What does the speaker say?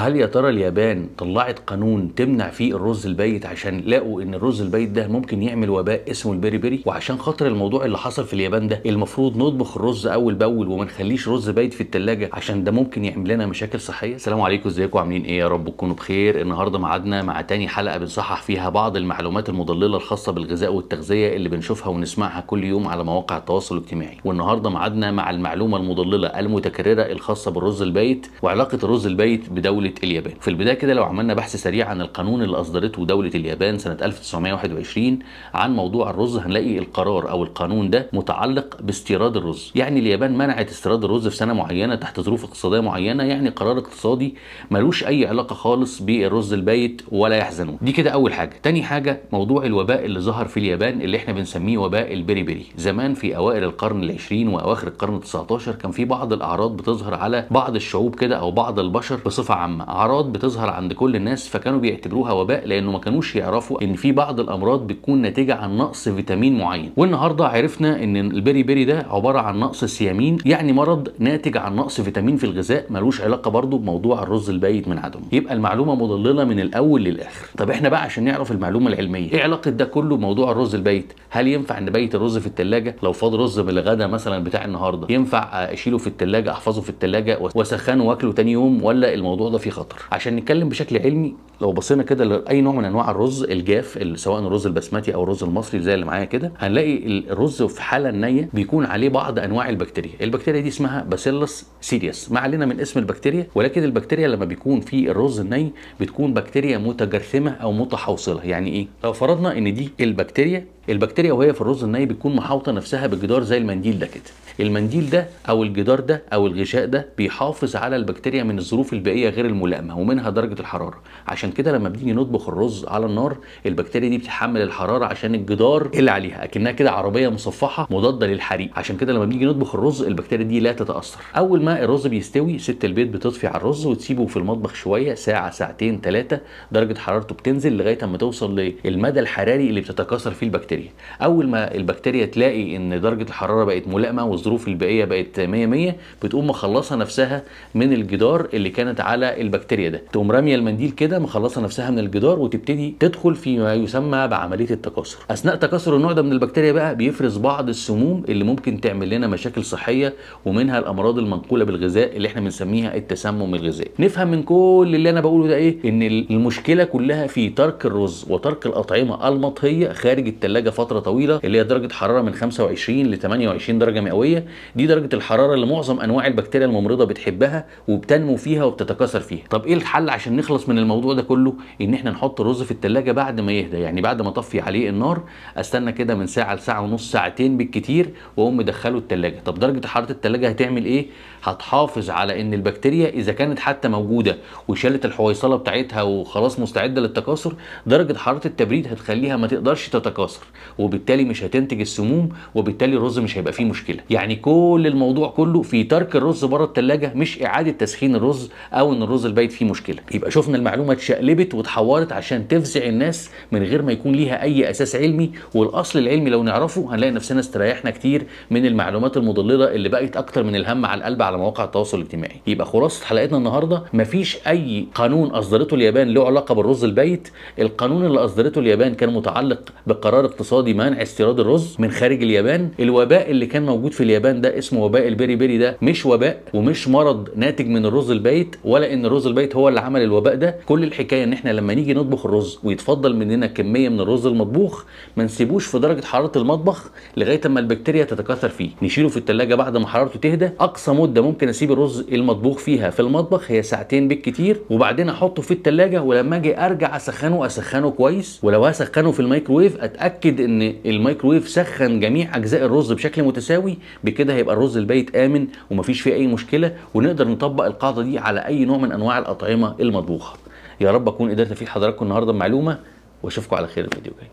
هل يا ترى اليابان طلعت قانون تمنع فيه الرز البيت عشان لقوا ان الرز البيت ده ممكن يعمل وباء اسمه البيري بيري وعشان خاطر الموضوع اللي حصل في اليابان ده المفروض نطبخ الرز اول باول وما نخليش رز بيت في التلاجة عشان ده ممكن يعمل لنا مشاكل صحيه السلام عليكم ازيكم عاملين ايه يا رب تكونوا بخير النهارده معادنا مع تاني حلقه بنصحح فيها بعض المعلومات المضلله الخاصه بالغذاء والتغذيه اللي بنشوفها ونسمعها كل يوم على مواقع التواصل الاجتماعي والنهارده معادنا مع المعلومه المضلله المتكرره الخاصه بالرز البيت وعلاقه الرز البيت بدوله دولة اليابان في البداية كده لو عملنا بحث سريع عن القانون اللي أصدرته دولة اليابان سنة 1921 عن موضوع الرز هنلاقي القرار أو القانون ده متعلق باستيراد الرز يعني اليابان منعت استيراد الرز في سنة معينة تحت ظروف اقتصادية معينة يعني قرار اقتصادي ملوش أي علاقة خالص بالرز البايت ولا يحزنون دي كده أول حاجة تاني حاجة موضوع الوباء اللي ظهر في اليابان اللي احنا بنسميه وباء البريبري زمان في أوائل القرن العشرين وأواخر القرن ال 19 كان في بعض الأعراض بتظهر على بعض الشعوب كده أو بعض البشر بصفة عامة عامه اعراض بتظهر عند كل الناس فكانوا بيعتبروها وباء لانه ما كانوش يعرفوا ان في بعض الامراض بتكون ناتجه عن نقص فيتامين معين والنهارده عرفنا ان البيري بيري ده عباره عن نقص سيامين يعني مرض ناتج عن نقص فيتامين في الغذاء ملوش علاقه برضه بموضوع الرز البايت من عدمه يبقى المعلومه مضلله من الاول للاخر طب احنا بقى عشان نعرف المعلومه العلميه ايه علاقه ده كله بموضوع الرز البايت هل ينفع نبيت الرز في الثلاجه لو فاض رز من الغدا مثلا بتاع النهارده ينفع اشيله في الثلاجه احفظه في الثلاجه واسخنه واكله تاني يوم ولا الموضوع ده في فيه خطر عشان نتكلم بشكل علمي لو بصينا كده لاي نوع من انواع الرز الجاف سواء الرز البسمتي او الرز المصري زي اللي معايا كده هنلاقي الرز في حاله نيه بيكون عليه بعض انواع البكتيريا البكتيريا دي اسمها باسيلس سيريس ما علينا من اسم البكتيريا ولكن البكتيريا لما بيكون في الرز الني بتكون بكتيريا متجرثمه او متحوصله يعني ايه لو فرضنا ان دي البكتيريا البكتيريا وهي في الرز الني بتكون محاوطه نفسها بجدار زي المنديل ده كده المنديل ده او الجدار ده او الغشاء ده بيحافظ على البكتيريا من الظروف البيئيه غير الملائمه ومنها درجه الحراره عشان كده لما بنيجي نطبخ الرز على النار البكتيريا دي بتتحمل الحراره عشان الجدار اللي عليها اكنها كده عربيه مصفحه مضاده للحريق عشان كده لما بنيجي نطبخ الرز البكتيريا دي لا تتاثر اول ما الرز بيستوي ست البيت بتطفي على الرز وتسيبه في المطبخ شويه ساعه ساعتين ثلاثه درجه حرارته بتنزل لغايه اما توصل للمدى الحراري اللي بتتكاثر فيه البكتيريا البكتيريا اول ما البكتيريا تلاقي ان درجه الحراره بقت ملائمه والظروف البيئيه بقت 100 100 بتقوم مخلصه نفسها من الجدار اللي كانت على البكتيريا ده تقوم راميه المنديل كده مخلصه نفسها من الجدار وتبتدي تدخل في ما يسمى بعمليه التكاثر اثناء تكاثر النوع ده من البكتيريا بقى بيفرز بعض السموم اللي ممكن تعمل لنا مشاكل صحيه ومنها الامراض المنقوله بالغذاء اللي احنا بنسميها التسمم الغذائي نفهم من كل اللي انا بقوله ده ايه ان المشكله كلها في ترك الرز وترك الاطعمه المطهيه خارج التلاجة الثلاجه فتره طويله اللي هي درجه حراره من 25 ل 28 درجه مئويه دي درجه الحراره اللي معظم انواع البكتيريا الممرضه بتحبها وبتنمو فيها وبتتكاثر فيها طب ايه الحل عشان نخلص من الموضوع ده كله ان احنا نحط الرز في الثلاجه بعد ما يهدى يعني بعد ما اطفي عليه النار استنى كده من ساعه لساعه ونص ساعتين بالكتير واقوم مدخله الثلاجه طب درجه حراره الثلاجه هتعمل ايه هتحافظ على ان البكتيريا اذا كانت حتى موجوده وشالت الحويصله بتاعتها وخلاص مستعده للتكاثر درجه حراره التبريد هتخليها ما تقدرش تتكاثر وبالتالي مش هتنتج السموم وبالتالي الرز مش هيبقى فيه مشكله يعني كل الموضوع كله في ترك الرز بره الثلاجه مش اعاده تسخين الرز او ان الرز البايت فيه مشكله يبقى شفنا المعلومه اتشقلبت واتحورت عشان تفزع الناس من غير ما يكون ليها اي اساس علمي والاصل العلمي لو نعرفه هنلاقي نفسنا استريحنا كتير من المعلومات المضلله اللي بقت اكتر من الهم على القلب على مواقع التواصل الاجتماعي يبقى خلاصه حلقتنا النهارده مفيش اي قانون اصدرته اليابان له علاقه بالرز البيت القانون اللي اصدرته اليابان كان متعلق بقرار اقتصادي منع استيراد الرز من خارج اليابان الوباء اللي كان موجود في اليابان ده اسمه وباء البيري بيري ده مش وباء ومش مرض ناتج من الرز البايت ولا ان الرز البايت هو اللي عمل الوباء ده كل الحكايه ان احنا لما نيجي نطبخ الرز ويتفضل مننا كميه من الرز المطبوخ ما نسيبوش في درجه حراره المطبخ لغايه اما البكتيريا تتكاثر فيه نشيله في الثلاجه بعد ما حرارته تهدى اقصى مده ممكن اسيب الرز المطبوخ فيها في المطبخ هي ساعتين بالكتير وبعدين احطه في الثلاجه ولما اجي ارجع اسخنه اسخنه كويس ولو هسخنه في الميكرويف اتاكد متاكد ان الميكروويف سخن جميع اجزاء الرز بشكل متساوي بكده هيبقى الرز البيت امن ومفيش فيه اي مشكله ونقدر نطبق القاعده دي على اي نوع من انواع الاطعمه المطبوخه يا رب اكون قدرت افيد حضراتكم النهارده بمعلومه واشوفكم على خير الفيديو الجاي